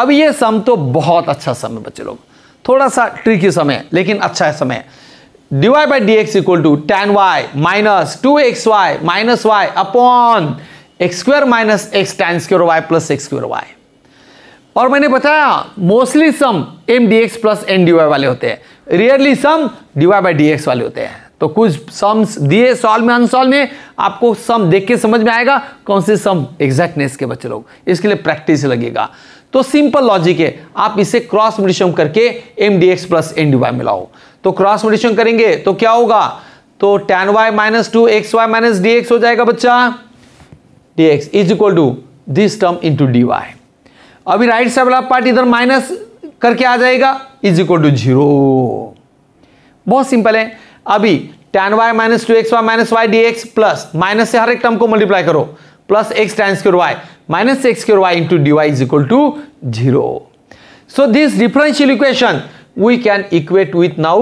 अब ये सम तो बहुत अच्छा सम है बच्चे लोग थोड़ा सा ट्रिकी समय लेकिन अच्छा है समय D Y by D x equal to ten Y minus two x Y minus Y upon x square minus X ten square Y plus X square Y और मैंने बताया mostly sum M D x plus N D Y वाले होते हैं rarely sum D by D X वाले होते हैं तो कुछ सम्स दिए सॉल्व में अनसॉल्व में आपको सम देख के समझ में आएगा कौन से सम एग्जैक्टनेस के बच्चे लोग इसके लिए प्रैक्टिस लगेगा तो सिंपल लॉजिक है आप इसे क्रॉस मेडिशियम करके M D x plus N D Y मिलाओ तो क्रॉस मेडिशियम करेंगे तो क्या होगा तो ten Y minus two x Y minus D X हो जाएगा बच्चा D x is equal to this term into D Y अभी राइट साइड वाला पार्ट इधर माइनस करके आ जाएगा इज इक्वल टू जीरो बहुत सिंपल है अभी ten Y minus two x Y minus Y D x plus minus से हर एक टर्म को मल्टीप्लाई करो plus X time square Y minus x square y into dy is equal to 0. So this differential equation we can equate with now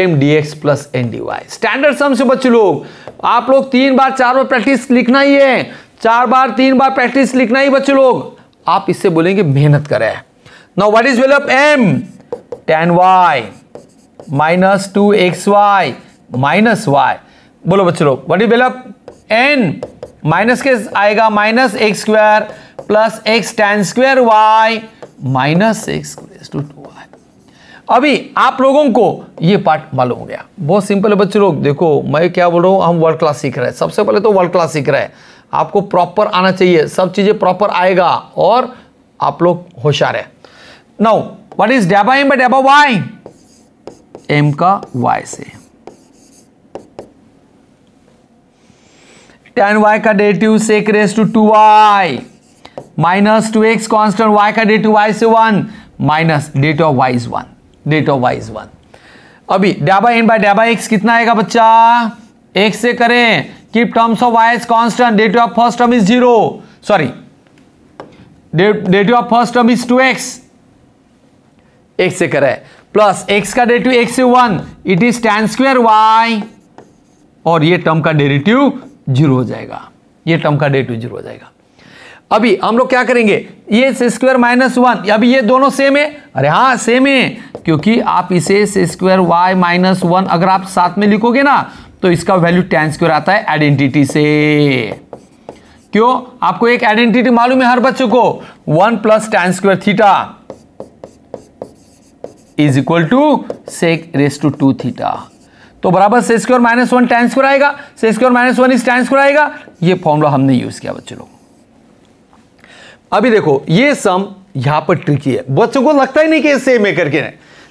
M D x plus N D Y standard sum से बच्चे लोग आप लोग तीन बार चार बार practice लिखना ही है चार बार तीन बार प्रैक्टिस लिखना ही बच्चे लोग आप इससे बोलेंगे मेहनत करें now what is well M ten Y minus two x Y minus Y बोलो बच्चे लोग what is well N minus के आएगा minus X square plus X ten square Y minus X two two Y अभी आप लोगों को ये पार्ट मालूम हो गया बहुत सिंपल है बच्चे लोग देखो मैं क्या बोल रहा हूँ हम वर्ल्ड क्लास सीख रहे हैं सबसे पहले तो वर्ल्ड क्लास सीख रहे हैं आपको प्रॉपर आना चाहिए सब चीज़ें प्रॉपर आएगा और आप लोग होशियार है नाउ व्हाट इज डेबा एम डेबा वाई एम का वाई से टेन वाई का डेटिव सेक raise to two Y minus two X constant Y का डेटिव वाई से वन माइनस डेट ऑफ वाई इज वन डेट ऑफ वाई इज वन अभी डाबा एन बाई डाबा एक्स कितना आएगा बच्चा एक से करें कि terms of Y is constant डेट of first term is zero sorry date of first term is two X एक से करें प्लस एक्स का डेटिव एक्स से one it is ten square Y और ये टर्म का डेरिटिव जीरो हो जाएगा ये टर्म का डे टू जीरो हो जाएगा अभी हम लोग क्या करेंगे ये स्क्वायर माइनस वन अभी ये दोनों सेम है अरे हाँ सेम है क्योंकि आप इसे स्क्वायर वाई माइनस वन अगर आप साथ में लिखोगे ना तो इसका वैल्यू टेन स्क्वायर आता है आइडेंटिटी से क्यों आपको एक आइडेंटिटी मालूम है हर बच्चों को one plus tan square theta is equal to sec raise to two theta तो बराबर sec square minus one tan square आएगा sec square minus one is tan square आएगा ये फॉर्मूला हमने यूज़ किया बच्चे लोग अभी देखो ये सम यहां पर ट्रिकी है बच्चों को लगता ही नहीं कि सेम है करके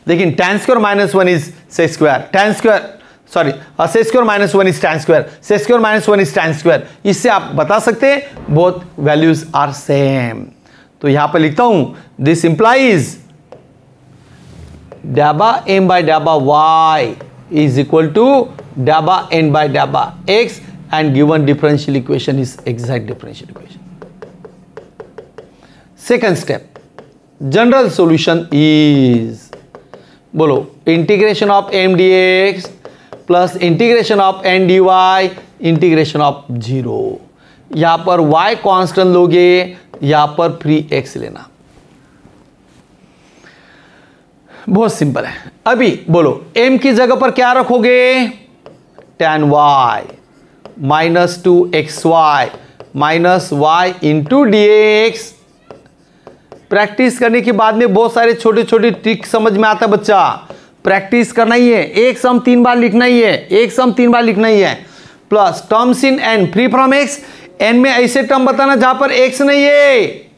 लेकिन tan square minus one is sec square tan square sorry sec square minus one is tan square sec square minus one is tan square इससे आप बता सकते हैं बोथ वैल्यूज आर सेम तो यहां पर लिखता हूं दिस इंप्लाइज डाबा एम बाय डाबा y is equal to daba n by daba x and given differential equation is exact differential equation. Second step, general solution is, bolo, integration of m dx plus integration of n D y integration of zero यहाँ पर y constant लोगे यहाँ पर free x लेना बहुत simple है अभी बोलो m की जगह पर क्या रखोगे tan y minus two x Y minus y into d practice करने के बाद में बहुत सारे छोटे छोटे ट्रिक समझ में आता है बच्चा प्रैक्टिस करना ही है एक सम तीन बार लिखना ही है एक सम तीन बार लिखना ही है plus terms in n free from x n में ऐसे टर्म बताना जहां पर एक्स नहीं है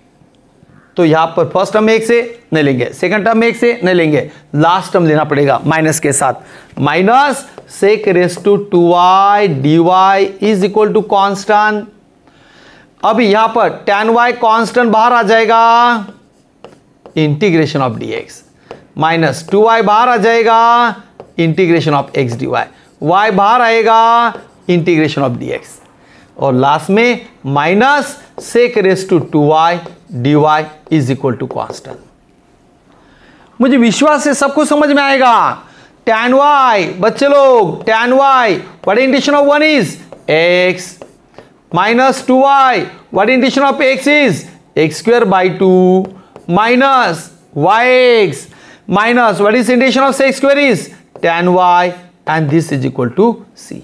तो यहां पर फर्स्ट टर्म एक से नहीं लेंगे सेकंड टर्म एक से नहीं लेंगे लास्ट टर्म लेना पड़ेगा माइनस के साथ minus sec raise to two y d y is equal to constant अब यहां पर टेन वाई कॉन्स्टेंट बाहर आ जाएगा integration of d x minus two y बाहर आ जाएगा integration of x d y y बाहर आएगा इंटीग्रेशन ऑफ डी एक्स और लास्ट में minus sec raise to two y d y is equal to constant मुझे विश्वास है सबको समझ में आएगा टेन वाई बच्चे लोग tan y what integration of one is x minus two y what integration of x is x square by two minus y x minus what is integration of x square is tan y and this is equal to c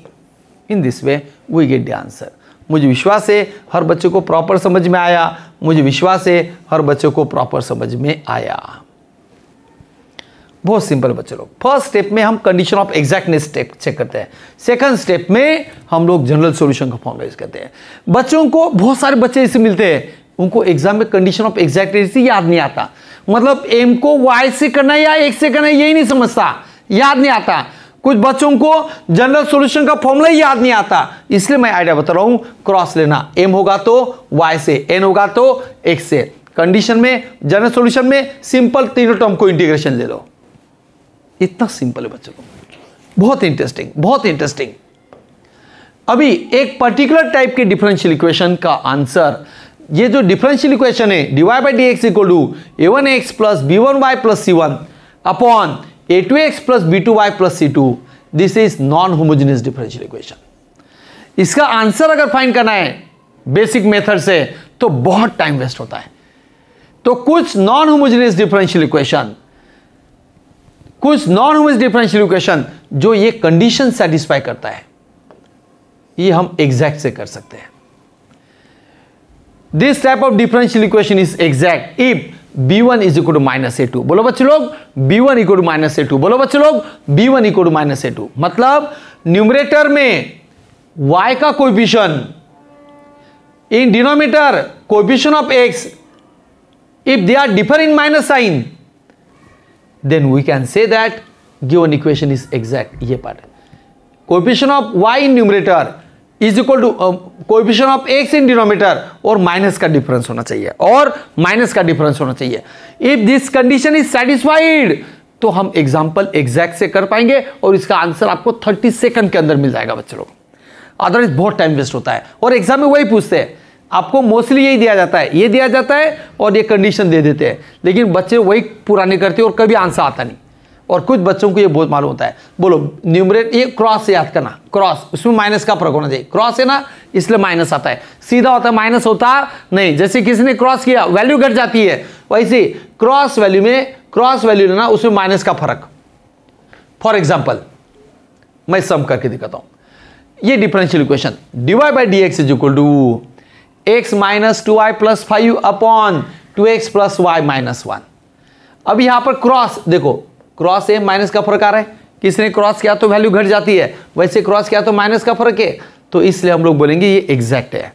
in this way we get the answer मुझे विश्वास है हर बच्चे को proper समझ में आया मुझे विश्वास है हर बच्चों को प्रॉपर समझ में आया बहुत सिंपल बच्चे लोग फर्स्ट स्टेप में हम condition of exactness step check करते हैं सेकंड स्टेप में हम लोग जनरल सॉल्यूशन का फॉर्मलाइज करते हैं बच्चों को बहुत सारे बच्चे इससे मिलते हैं उनको एग्जाम में कंडीशन ऑफ एग्जैक्टनेस याद नहीं आता मतलब एम को वाई से करना या एक से करना यही नहीं समझता याद नहीं आता कुछ बच्चों को जनरल सॉल्यूशन का फॉर्मूला ही याद नहीं आता इसलिए मैं आइडिया बता रहा हूं क्रॉस लेना एम होगा तो वाई से एन होगा तो एक्स से कंडीशन में जनरल सॉल्यूशन में सिंपल तीनों टर्म को इंटीग्रेशन ले लो इतना सिंपल है बच्चों को बहुत इंटरेस्टिंग बहुत इंटरेस्टिंग अभी एक पर्टिकुलर टाइप के डिफरेंशियल इक्वेशन का आंसर ये जो डिफरेंशियल इक्वेशन है dy by D x equal to a one x plus b one y plus c one upon two x plus b two y plus c two this is non homogeneous differential equation इसका answer अगर find करना है basic method से तो बहुत time waste होता है तो कुछ नॉन होमोजीनियस डिफरेंशियल इक्वेशन कुछ नॉन होमोजीनियस डिफरेंशियल इक्वेशन जो ये कंडीशन सेटिस्फाई करता है ये हम एग्जैक्ट से कर सकते हैं this type of differential equation is exact if b one is equal to minus a two बोलो बच्चे लोग b one equal to minus a two बोलो बच्चे लोग b one equal to minus a two मतलब न्यूमरेटर में y का coefficient in denominator coefficient of x if they are differ in minus sign then we can say that given equation is exact ये part कोपिशन of y in numerator is equal to coefficient of x in denominator और minus का difference होना चाहिए और minus का difference होना चाहिए if this condition is satisfied तो हम एग्जाम्पल एग्जैक्ट से कर पाएंगे और इसका आंसर आपको थर्टी सेकंड के अंदर मिल जाएगा बच्चों लोग अदरवाइज बहुत टाइम वेस्ट होता है और एग्जाम में वही पूछते हैं आपको मोस्टली यही दिया जाता है ये दिया जाता है और ये कंडीशन दे देते हैं लेकिन बच्चे वही पुराने करते हैं और कभी आंसर आता नहीं और कुछ बच्चों को ये बहुत मालूम होता है बोलो न्यूमरेट ये क्रॉस से याद करना क्रॉस उसमें माइनस का फर्क होना चाहिए क्रॉस है ना इसलिए माइनस आता है सीधा होता है माइनस होता नहीं जैसे किसी ने क्रॉस किया वैल्यू घट जाती है वैसे क्रॉस वैल्यू में क्रॉस वैल्यू लेना उसमें माइनस का फर्क फॉर एग्जाम्पल मैं सम करके दिखाता हूं ये differential equation dy by D x is equal to x minus two y plus five upon two x plus y minus one अब यहां पर क्रॉस देखो क्रॉस ए माइनस का फर्क आ रहा है किसने क्रॉस किया तो वैल्यू घट जाती है वैसे क्रॉस किया तो माइनस का फर्क है तो इसलिए हम लोग बोलेंगे ये एग्जैक्ट है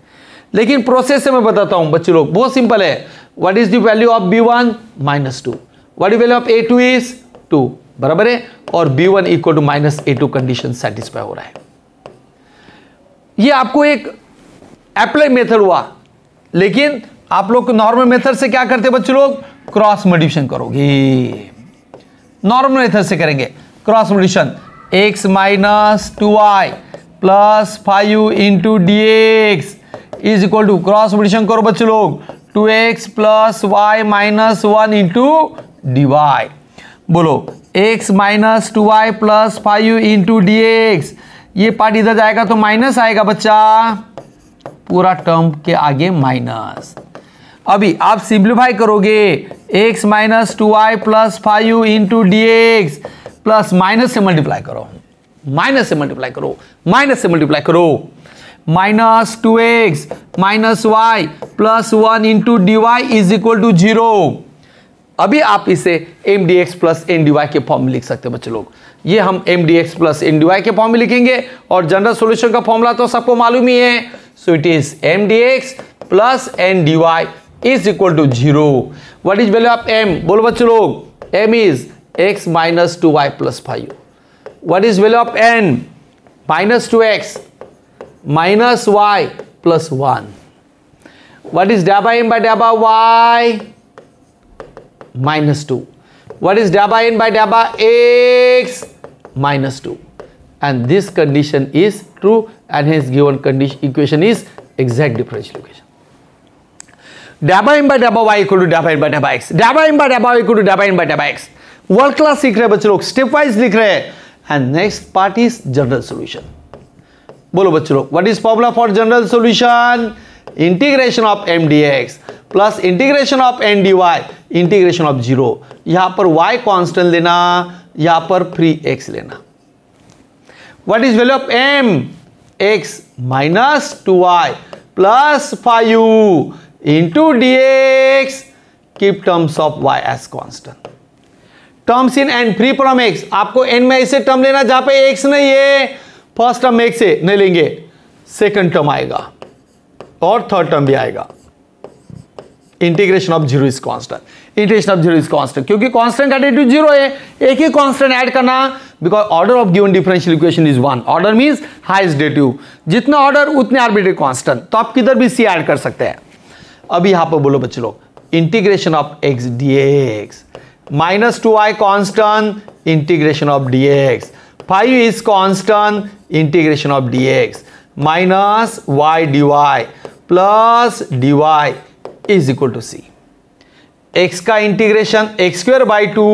लेकिन प्रोसेस से मैं बताता हूँ बच्चे लोग बहुत सिंपल है what is the value of b one minus two what value of a two is two बराबर है और b one equal to minus a two condition satisfy हो रहा है ये आपको एक अप्लाई मेथड हुआ लेकिन आप लोग नॉर्मल मेथड से क्या करते बच्चे लोग क्रॉस मल्टीप्लिकेशन करोगे नॉर्मल मेथड से करेंगे cross multiplication x minus two y plus five into d x is equal to cross multiplication करो बच्चे लोग two x plus y minus one into D y बोलो x minus two y plus five into d x ये part इधर जाएगा तो minus आएगा बच्चा पूरा टर्म के आगे माइनस अभी आप सिंप्लीफाई करोगे x minus two y plus five into d x plus minus से मल्टीप्लाई करो माइनस से मल्टीप्लाई करो माइनस से मल्टीप्लाई करो minus two x minus y plus one into D y is equal to zero अभी आप इसे m D x plus N D y के फॉर्म में लिख सकते हैं बच्चे लोग ये हम m D x plus N D y के फॉर्म में लिखेंगे और जनरल सोल्यूशन का फॉर्मूला तो सबको मालूम ही है so it is m D x plus N D y Is equal to zero. What is value of m? M बोलो बच्चों M is x minus 2y plus 5. What is value of n? Minus 2x minus y plus 1. what is dab by n by dab by y minus 2 what is dab by n by dab by x minus 2 and this condition is true and hence given condition equation is exact differential equation डेबाइन by डेबा y equal to डेबाइन by डेबा x डेबाइन by डेबा equal to डेबाइन by डेबा x world class सीख रहे बच्चे लोग step wise लिख रहे हैं and next part is general solution बोलो बच्चों लोग what is formula for general solution integration of m D x plus integration of n D y integration of zero यहां पर वाई कॉन्स्टेंट लेना यहां पर फ्री एक्स लेना what is value of m x minus two y plus five into dx keep terms of y as constant terms in n free from x आपको n में ऐसे term लेना जहां पे एक्स नहीं है फर्स्ट टर्म एक्स से नहीं लेंगे सेकंड टर्म आएगा और थर्ड टर्म भी आएगा integration of zero is constant integration of zero is constant क्योंकि कांस्टेंट का डेटिव जीरो है एक ही कांस्टेंट ऐड करना because order of given differential equation is one order means highest डेटिव जितना ऑर्डर उतने आर्बिट्री कांस्टेंट तो आप किधर भी सी ऐड कर सकते हैं अब यहां पर बोलो बच्चे लोग integration of x d x minus two y constant integration of dx five is constant integration of dx minus Y d y plus d y is equal to c x का integration x square by two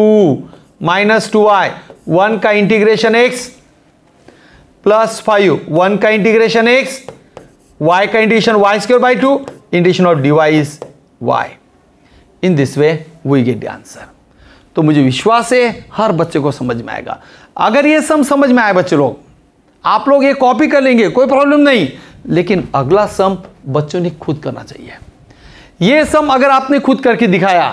minus two y one का integration x plus five one का integration x y का integration y square by two integration of dy is y in this way we get answer तो मुझे विश्वास है हर बच्चे को समझ में आएगा अगर ये सम समझ में आए बच्चे लोग आप लोग ये कॉपी कर लेंगे कोई प्रॉब्लम नहीं लेकिन अगला सम बच्चों ने खुद करना चाहिए ये सम अगर आपने खुद करके दिखाया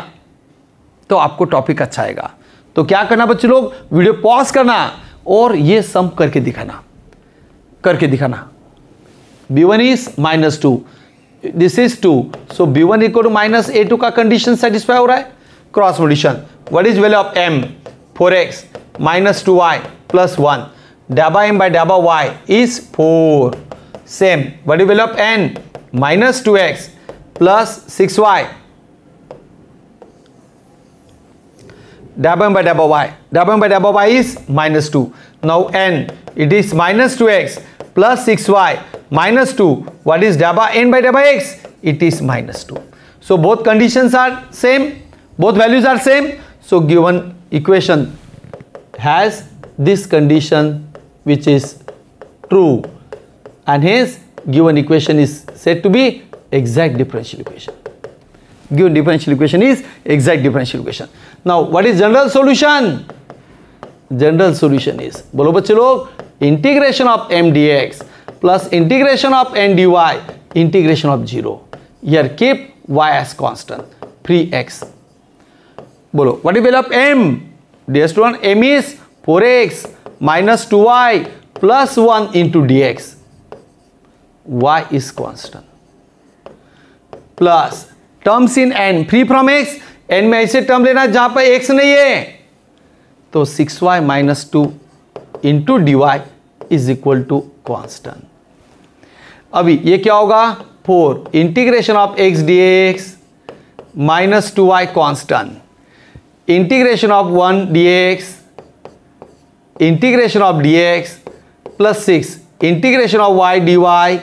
तो आपको टॉपिक अच्छा आएगा तो क्या करना बच्चे लोग वीडियो पॉज करना और ये सम करके दिखाना करके दिखाना b one is minus two this is two so b one equal to minus a two का कंडीशन सेटिस्फाई हो रहा है cross multiplication what is value of m four x minus two y plus one डाबा m by डाबा y is four same what is value of n minus two x plus six y डाबा m by डाबा y डाबा m by डाबा y is minus two now n it is minus two x plus six y minus 2 what is by n by x it is minus 2 so both conditions are same both values are same so given equation has this condition which is true and hence given equation is said to be exact differential equation given differential equation is exact differential equation now what is general solution general solution is bolo bachche log integration of m dx plus integration of n D y integration of zero यर keep y as constant three x बोलो what is of m d student m is four x minus two y plus one into d x y is constant plus terms in n free from x n में ऐसे term लेना जहां पर x नहीं है तो six y minus two into D y is equal to constant अभी ये क्या होगा four integration of x d x minus two y constant integration of one d x integration of d x plus six integration of y d y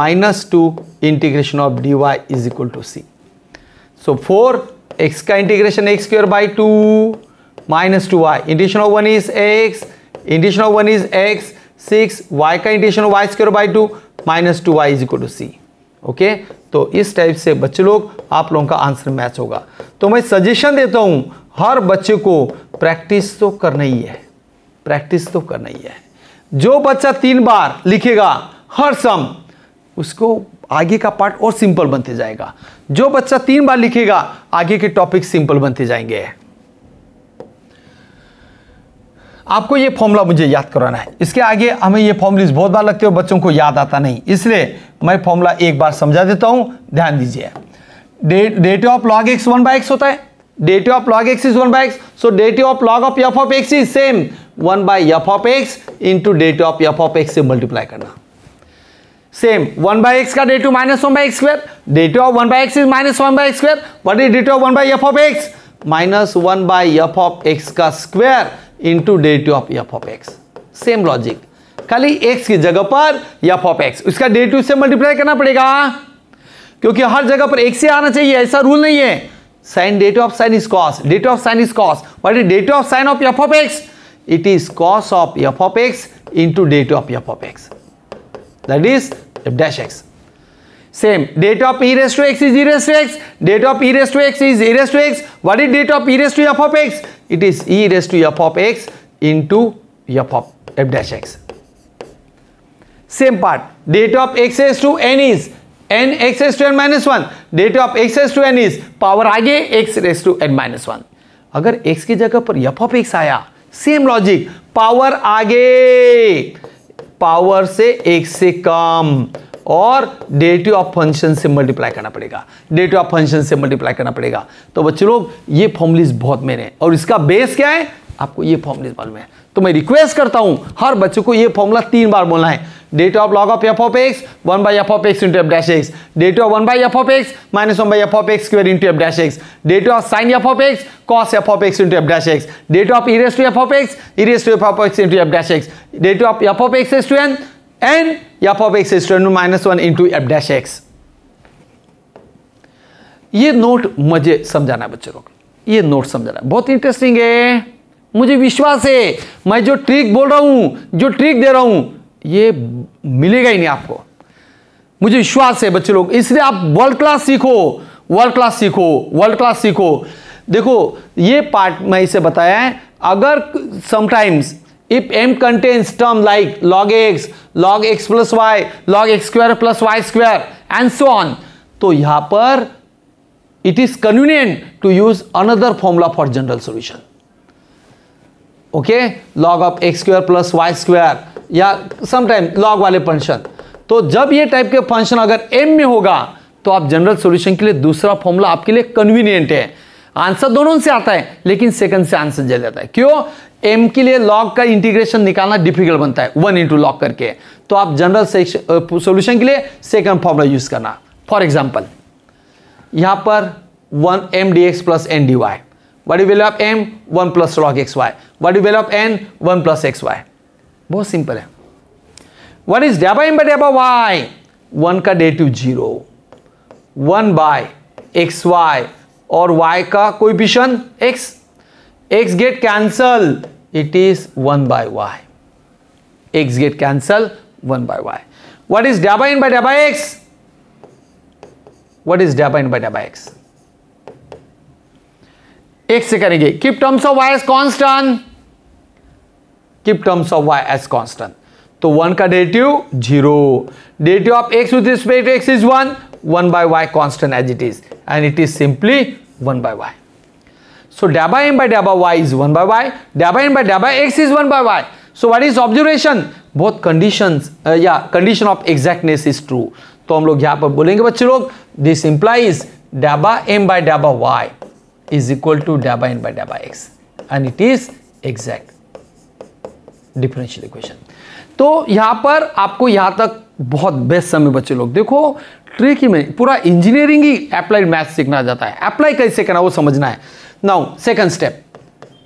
minus two integration of d y is equal to c so four x का integration x square by two minus two y integration of one is x integration of one is x six y का integration y square by two minus two y is equal to c okay तो इस type से बच्चे लोग आप लोगों का answer match होगा तो मैं सजेशन देता हूँ हर बच्चे को प्रैक्टिस तो करना ही है प्रैक्टिस तो करना ही है जो बच्चा तीन बार लिखेगा हर सम उसको आगे का पार्ट और सिंपल बनते जाएगा जो बच्चा तीन बार लिखेगा आगे के टॉपिक सिंपल बनते जाएंगे आपको ये फॉर्मूला मुझे याद कराना है इसके आगे हमें ये फॉर्मूलीज बहुत बार लगते हो बच्चों को याद आता नहीं इसलिए मैं फॉर्मूला एक बार समझा देता हूँ ध्यान दीजिए det of log x one by होता है det of log x is one by so det of log of f of x is same one by f of x into det of f of x से multiply करना same one by x का det minus one by x square det of one by x is minus one by x square what is det of one by f of x minus one by f of x का square into derivative of f of x same logic खाली x की जगह पर f of x उसका derivative से multiply करना पड़ेगा क्योंकि हर जगह पर एक से आना चाहिए ऐसा रूल नहीं है sine det of sine is cos det of sine is cos what is det of sine of f of x it is cos of f of x into det of f of x that is f dash same date of e raised to x is e raised to x date of e raised to x is e raised to x what is date of e raised to f of x it is e raised to f of x into f of f dash x same part date of x raised to n is n x raised to n minus 1 date of x raised to n is power आगे x raised to n minus 1 अगर x की जगह पर f of x आया same logic power आगे power से एक से कम और डेरेटिव ऑफ फंक्शन से मल्टीप्लाई करना पड़ेगा डेरेटिव ऑफ फंक्शन से मल्टीप्लाई करना पड़ेगा तो बच्चों लोग ये फॉर्मुलिस बहुत मेन है और इसका बेस क्या है आपको ये फॉर्मुलिस मालूम है तो मैं रिक्वेस्ट करता हूं हर बच्चों को ये फॉर्मूला तीन बार बोलना है det of log of f of x one by f of x into f dash x det of one by f of x minus one by f of x square into f dash x det of sine f of x cos f of x into f dash x det of e raise f of x e raise to f of x into f dash x det of f of x s two n and f of x is minus one into f dash x ये note मुझे समझाना है बच्चों को ये note समझाना है बहुत इंटरेस्टिंग है मुझे विश्वास है मैं जो ट्रिक बोल रहा हूं जो ट्रिक दे रहा हूं ये मिलेगा ही नहीं आपको मुझे विश्वास है बच्चे लोग इसलिए आप वर्ल्ड क्लास सीखो वर्ल्ड क्लास सीखो वर्ल्ड क्लास सीखो देखो ये पार्ट मैं इसे बताया है अगर sometimes if m contains term like log x log x plus y log x square plus y square and so on तो यहां पर it is convenient to use another formula for general solution okay log of x square plus y square या sometime log वाले function तो जब ये type के function अगर m में होगा तो आप जनरल सॉल्यूशन के लिए दूसरा फॉर्मूला आपके लिए कन्वीनियंट है आंसर दोनों से आता है लेकिन सेकंड से आंसर जल जाता है क्यों एम के लिए लॉग का इंटीग्रेशन निकालना डिफिकल्ट बनता है वन इंटू लॉग करके तो आप जनरल सोल्यूशन के लिए सेकंड फॉर्मुला यूज करना फॉर एग्जाम्पल यहां पर one m D x plus N D y value of m one plus log x y value of n one plus x y बहुत simple है one is डेबा m by del y one का det zero one by x y और y का कोई पिशन x x get cancel it is 1 by y x get cancel 1 by y what is d by in by dabba x what is d by in by dabba x x se karenge keep terms of y as constant keep terms of y as constant so 1 ka derivative 0 derivative of x with respect to x is 1 1 by y constant as it is and it is simply 1 by y So dabba m by dabba y is 1 by y. Dabba n by dabba x is 1 by y. So what is observation? Both conditions, uh, yeah, condition of exactness is true. तो हम लोग यहां पर बोलेंगे बच्चे लोग this implies del m by डेबा y is equal to del n by डेबा x and it is exact differential equation तो यहां पर आपको यहां तक बहुत बेस्ट समय बच्चे लोग देखो ट्रिक ही में पूरा इंजीनियरिंग ही अप्लाइड मैथ सीखना जाता है अप्लाई कैसे करना वो समझना है now second step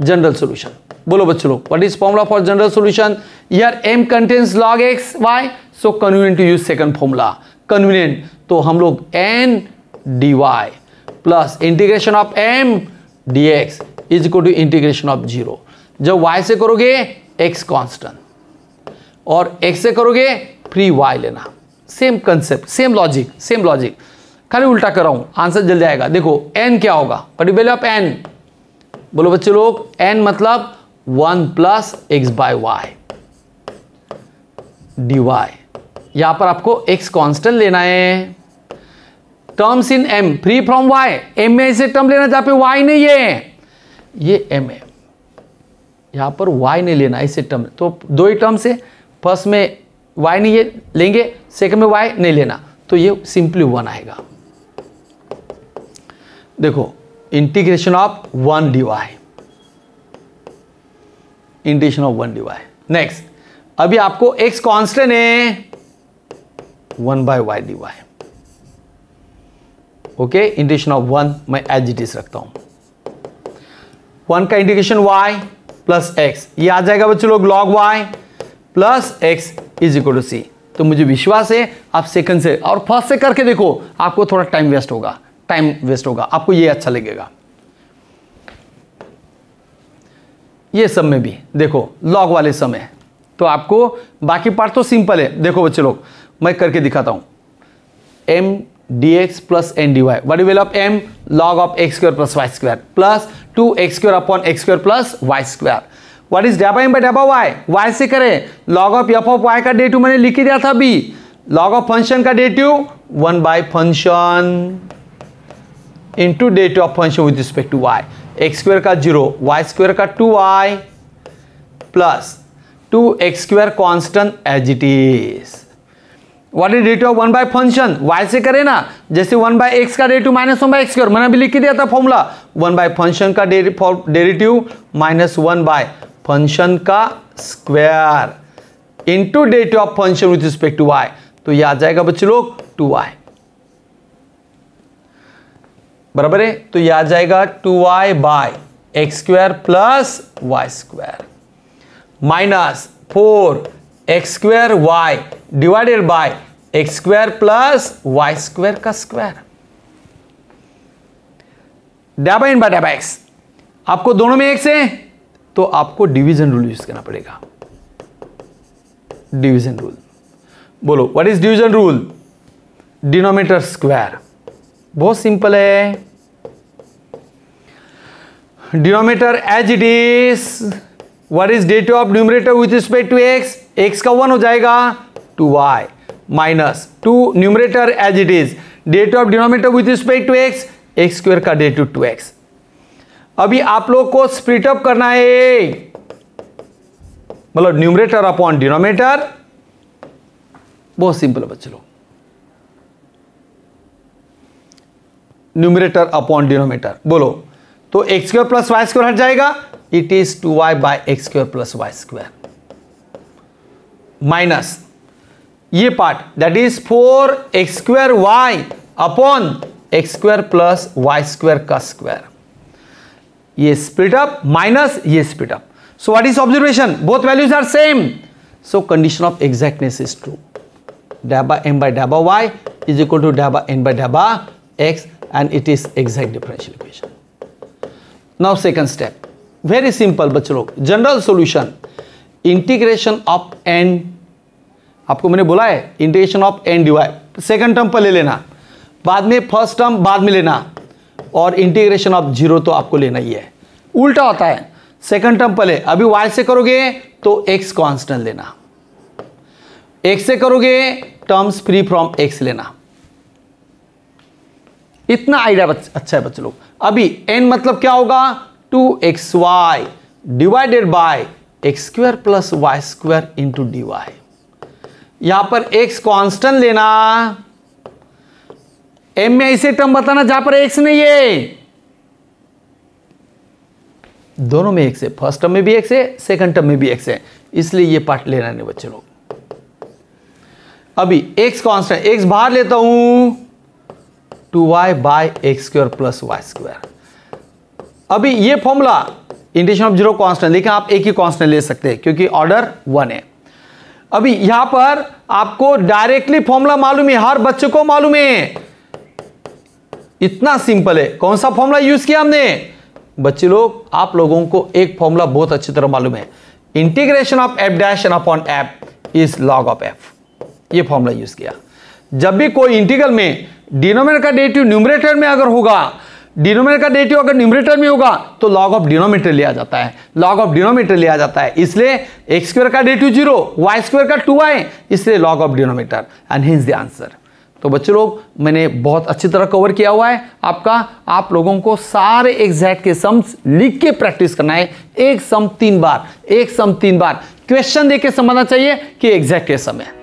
general solution बोलो बच्चों लोग what is formula for general solution यर m contains log x y so convenient to use second formula convenient तो हम लोग n D y plus integration of m D x is equal to integration of zero जब y से करोगे x constant और x से करोगे free y लेना same concept same logic same logic खाली उल्टा कर रहा हूं आंसर जल्दी आएगा देखो एन क्या होगा पर्टिकुलर आप एन बोलो बच्चे लोग एन मतलब one plus x by y d y यहां पर आपको एक्स कांस्टेंट लेना है terms in m free from y m में ऐसे टर्म लेना जहां पे वाई नहीं है ये एम है यहां पर वाई नहीं लेना ऐसे टर्म तो दो ही टर्म्स है फर्स्ट में वाई नहीं है लेंगे सेकंड में वाई नहीं लेना तो ये सिंपली वन आएगा देखो integration of one d y integration of one d y next अभी आपको एक्स कॉन्स्टेंट है one by y d y okay integration of one मैं एच जी इज रखता हूं वन का इंटीग्रेशन वाई प्लस एक्स ये आ जाएगा बच्चों लोग log y plus x is equal to c तो मुझे विश्वास है आप सेकंड से और फर्स्ट से करके देखो आपको थोड़ा टाइम वेस्ट होगा टाइम वेस्ट होगा आपको ये अच्छा लगेगा ये सब में भी देखो लॉग वाले समय तो आपको बाकी पार्ट तो सिंपल है देखो बच्चे लोग मैं करके दिखाता हूं m D x plus N D y value of m log of x square plus y square plus two x square upon x square plus y square what is डेबा m by del y y से करें log of f of y का टू मैंने लिख ही दिया था अभी लॉग ऑफ फंक्शन का टू one by function into det of function with respect to Y x square का जीरो वाई स्क्वायर का two y plus two x square constant as it is what is det of one by function y से करें ना जैसे one by x का डेटिव minus one by x मैंने अभी लिख दिया था फॉर्मूला वन बाय फंक्शन का derivative minus one by function का square into det of function with respect to y तो ये आ जाएगा बच्चे लोग टू वाई बराबर है तो यह आ जाएगा two y by x square plus y square minus four x square y divided by x square plus y square का स्क्वायर डेबाइन इन बाय डेबा एक्स आपको दोनों में एक्स है तो आपको डिवीजन रूल यूज करना पड़ेगा डिवीजन रूल बोलो what is division rule denominator square बहुत सिंपल है denominator as it is what is det of numerator with respect to x x का वन हो जाएगा two Y minus two numerator as it is det of denominator with respect to x x square का det to two x अभी आप लोग को split up करना है मतलब न्यूमरेटर अपॉन डिनोमीटर बहुत सिंपल है बच्चे लोग न्यूमिनेटर अपॉन डिनोमीटर बोलो तो x square plus y square हट जाएगा it is two y by x square plus y square minus ये part that is four x square y upon x square plus y square का square ये speed up up minus ये speed up up so what is observation both values are same so condition of exactness is true del m by डेबा y is equal to del n by डेबा x and it is exact differential equation. Now second step, very simple बच्चों general solution integration of n आपको मैंने बोला है integration of n d y second term पर ले लेना बाद में फर्स्ट टर्म बाद में लेना और इंटीग्रेशन ऑफ जीरो तो आपको लेना ही है उल्टा होता है सेकेंड टर्म पहले अभी वाई से करोगे तो एक्स कॉन्स्टेंट लेना एक्स से करोगे टर्म्स फ्री फ्रॉम एक्स लेना इतना आइडिया अच्छा है बच्चे लोग अभी एन मतलब क्या होगा two x y divided by x square plus y square into D y यहां पर एक्स कांस्टेंट लेना एम में ऐसे टर्म बताना जहां पर एक्स नहीं है दोनों में एक्स है फर्स्ट टर्म में भी एक्स है सेकंड टर्म में भी एक्स है इसलिए ये पार्ट लेना नहीं बच्चे लोग अभी एक्स कांस्टेंट एक्स बाहर लेता हूं two y by x square plus y square अभी ये formula integration of zero constant लेकिन आप एक ही कांस्टेंट ले सकते हैं क्योंकि ऑर्डर वन है अभी यहां पर आपको डायरेक्टली फॉर्मूला मालूम है हर बच्चे को मालूम है इतना सिंपल है कौन सा फॉर्मूला यूज किया हमने बच्चे लोग आप लोगों को एक फॉर्मूला बहुत अच्छी तरह मालूम है integration of f dash upon f is log of f ये फॉर्मूला यूज किया जब भी कोई इंटीग्रल में डिनोमिनेटर का डेटिव न्यूमरेटर में अगर होगा डिनोमिनेटर का डेटिव अगर न्यूमरेटर में होगा तो लॉग ऑफ डिनोमीटर लिया जाता है लॉग ऑफ डिनोमीटर लिया जाता है इसलिए एक्स स्क्वायर का डेटिव जीरो वाई स्क्वायर का टू आए इसलिए log of denominator and hence the answer तो बच्चे लोग मैंने बहुत अच्छी तरह कवर किया हुआ है आपका आप लोगों को सारे एग्जैक्ट के सम्स लिख के प्रैक्टिस करना है एक सम तीन बार एक सम तीन बार क्वेश्चन देके समझना चाहिए कि एग्जैक्ट के समय